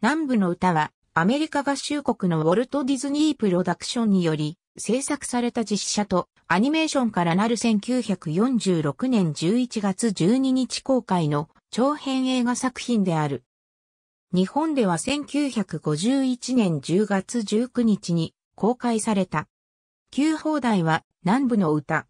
南部の歌は、アメリカ合衆国のウォルト・ディズニー・プロダクションにより、制作された実写とアニメーションからなる1946年11月12日公開の長編映画作品である。日本では1951年10月19日に公開された。旧放題は南部の歌。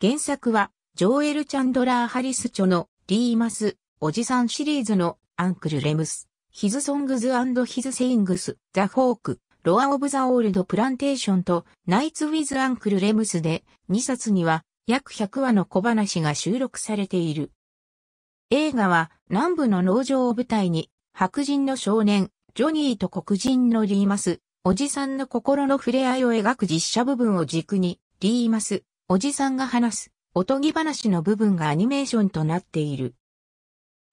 原作はジョーエル・チャンドラー・ハリス著のリーマス、おじさんシリーズのアンクル・レムス。ヒズソングズヒズセ n d His s a y i ロア・オブ・ザ・オールド・プランテーションとナイツ・ウィズ・アンクル・レムスで2冊には約100話の小話が収録されている。映画は南部の農場を舞台に白人の少年、ジョニーと黒人のリーマス、おじさんの心の触れ合いを描く実写部分を軸に、リーマス、おじさんが話す、おとぎ話の部分がアニメーションとなっている。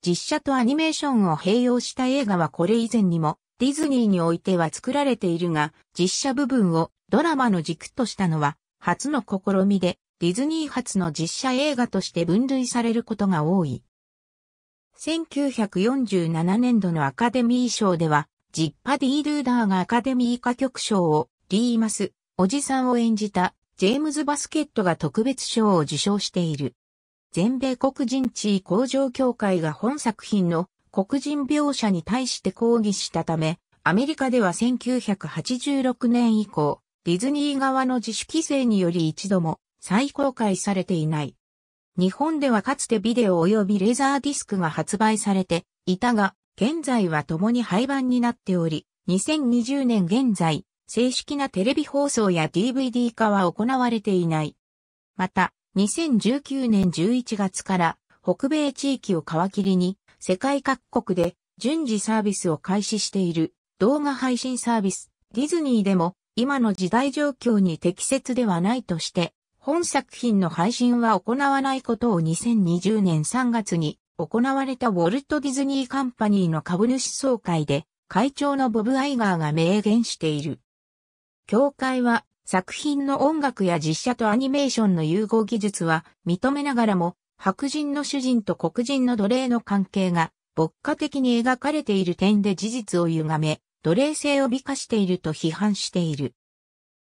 実写とアニメーションを併用した映画はこれ以前にもディズニーにおいては作られているが、実写部分をドラマの軸としたのは初の試みで、ディズニー初の実写映画として分類されることが多い。1947年度のアカデミー賞では、ジッパ・ディ・ルーダーがアカデミー歌曲賞を、リーマス、おじさんを演じた、ジェームズ・バスケットが特別賞を受賞している。全米黒人地位向上協会が本作品の黒人描写に対して抗議したため、アメリカでは1986年以降、ディズニー側の自主規制により一度も再公開されていない。日本ではかつてビデオ及びレザーディスクが発売されていたが、現在は共に廃盤になっており、2020年現在、正式なテレビ放送や DVD 化は行われていない。また、2019年11月から北米地域を皮切りに世界各国で順次サービスを開始している動画配信サービスディズニーでも今の時代状況に適切ではないとして本作品の配信は行わないことを2020年3月に行われたウォルト・ディズニー・カンパニーの株主総会で会長のボブ・アイガーが明言している。協会は作品の音楽や実写とアニメーションの融合技術は認めながらも、白人の主人と黒人の奴隷の関係が、牧歌的に描かれている点で事実を歪め、奴隷性を美化していると批判している。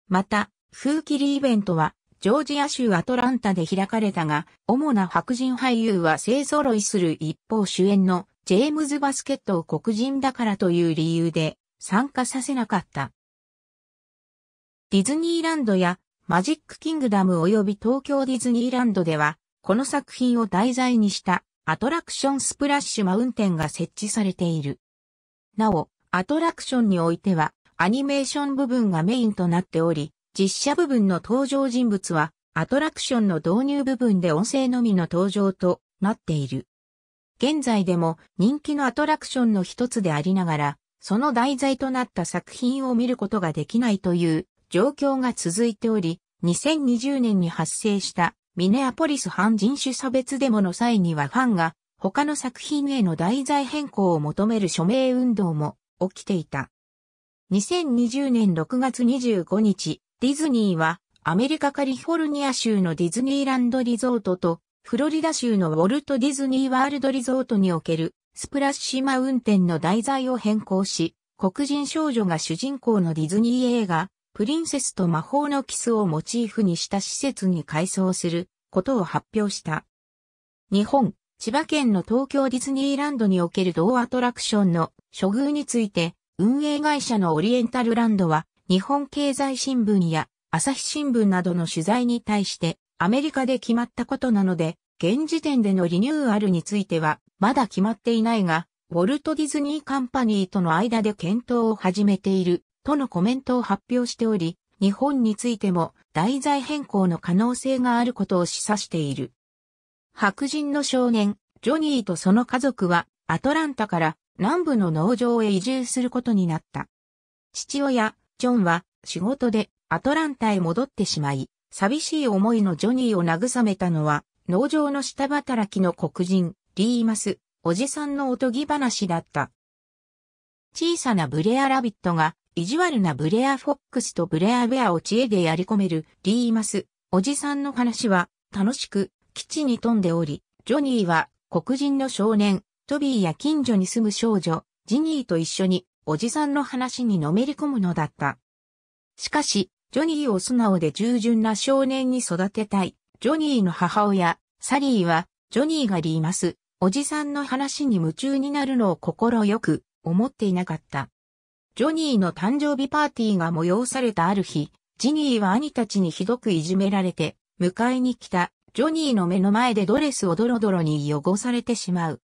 また、風切りイベントは、ジョージア州アトランタで開かれたが、主な白人俳優は勢揃いする一方主演のジェームズ・バスケットを黒人だからという理由で参加させなかった。ディズニーランドやマジックキングダム及び東京ディズニーランドでは、この作品を題材にしたアトラクションスプラッシュマウンテンが設置されている。なお、アトラクションにおいては、アニメーション部分がメインとなっており、実写部分の登場人物は、アトラクションの導入部分で音声のみの登場となっている。現在でも人気のアトラクションの一つでありながら、その題材となった作品を見ることができないという状況が続いており、2020年に発生したミネアポリス反人種差別デモの際にはファンが他の作品への題材変更を求める署名運動も起きていた。2020年6月25日、ディズニーはアメリカカリフォルニア州のディズニーランドリゾートとフロリダ州のウォルト・ディズニー・ワールド・リゾートにおけるスプラッシュ・マウンテンの題材を変更し、黒人少女が主人公のディズニー映画プリンセスと魔法のキスをモチーフにした施設に改装することを発表した。日本、千葉県の東京ディズニーランドにおける同アトラクションの処遇について、運営会社のオリエンタルランドは、日本経済新聞や朝日新聞などの取材に対して、アメリカで決まったことなので、現時点でのリニューアルについては、まだ決まっていないが、ウォルト・ディズニー・カンパニーとの間で検討を始めているとのコメントを発表しており、日本についても題材変更の可能性があることを示唆している。白人の少年、ジョニーとその家族はアトランタから南部の農場へ移住することになった。父親、ジョンは仕事でアトランタへ戻ってしまい、寂しい思いのジョニーを慰めたのは農場の下働きの黒人、リーマス、おじさんのおとぎ話だった。小さなブレアラビットが意地悪なブレア・フォックスとブレア・ウェアを知恵でやり込めるリーマス、おじさんの話は楽しく基地に飛んでおり、ジョニーは黒人の少年、トビーや近所に住む少女、ジニーと一緒におじさんの話にのめり込むのだった。しかし、ジョニーを素直で従順な少年に育てたい、ジョニーの母親、サリーは、ジョニーがリーマス、おじさんの話に夢中になるのを心よく思っていなかった。ジョニーの誕生日パーティーが催されたある日、ジニーは兄たちにひどくいじめられて、迎えに来た、ジョニーの目の前でドレスをドロドロに汚されてしまう。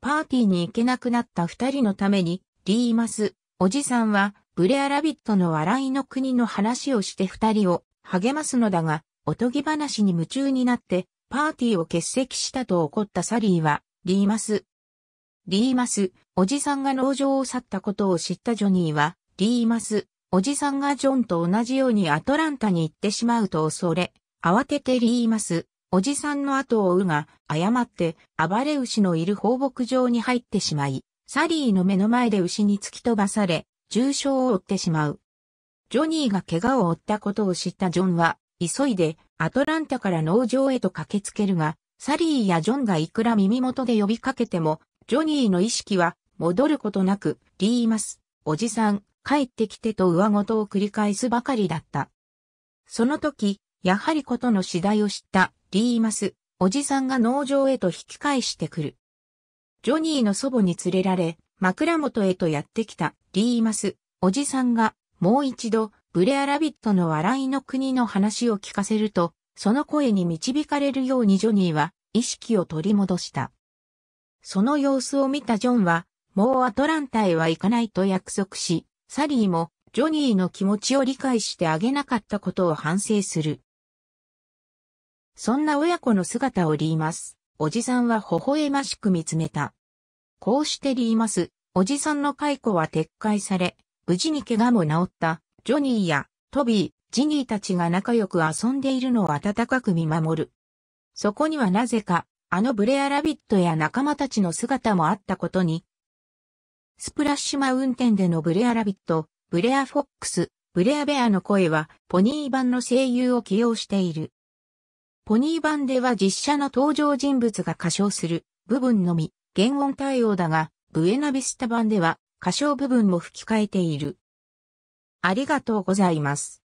パーティーに行けなくなった二人のために、リーマス、おじさんは、ブレアラビットの笑いの国の話をして二人を励ますのだが、おとぎ話に夢中になって、パーティーを欠席したと怒ったサリーは、リーマス、リーマス、おじさんが農場を去ったことを知ったジョニーは、リーマス、おじさんがジョンと同じようにアトランタに行ってしまうと恐れ、慌ててリーマス、おじさんの後を追うが、誤って暴れ牛のいる放牧場に入ってしまい、サリーの目の前で牛に突き飛ばされ、重傷を負ってしまう。ジョニーが怪我を負ったことを知ったジョンは、急いでアトランタから農場へと駆けつけるが、サリーやジョンがいくら耳元で呼びかけてもジョニーの意識は戻ることなく、リーマス、おじさん、帰ってきてと上事を繰り返すばかりだった。その時、やはりことの次第を知ったリーマス、おじさんが農場へと引き返してくる。ジョニーの祖母に連れられ、枕元へとやってきたリーマス、おじさんが、もう一度、ブレアラビットの笑いの国の話を聞かせると、その声に導かれるようにジョニーは意識を取り戻した。その様子を見たジョンは、もうアトランタへは行かないと約束し、サリーもジョニーの気持ちを理解してあげなかったことを反省する。そんな親子の姿をリーマス、おじさんは微笑ましく見つめた。こうしてリーマス、おじさんの解雇は撤回され、無事に怪我も治った、ジョニーやトビー、ジニーたちが仲良く遊んでいるのを温かく見守る。そこにはなぜか、あのブレアラビットや仲間たちの姿もあったことに、スプラッシュマウンテンでのブレアラビット、ブレアフォックス、ブレアベアの声はポニー版の声優を起用している。ポニー版では実写の登場人物が歌唱する部分のみ原音対応だが、ブエナビスタ版では歌唱部分も吹き替えている。ありがとうございます。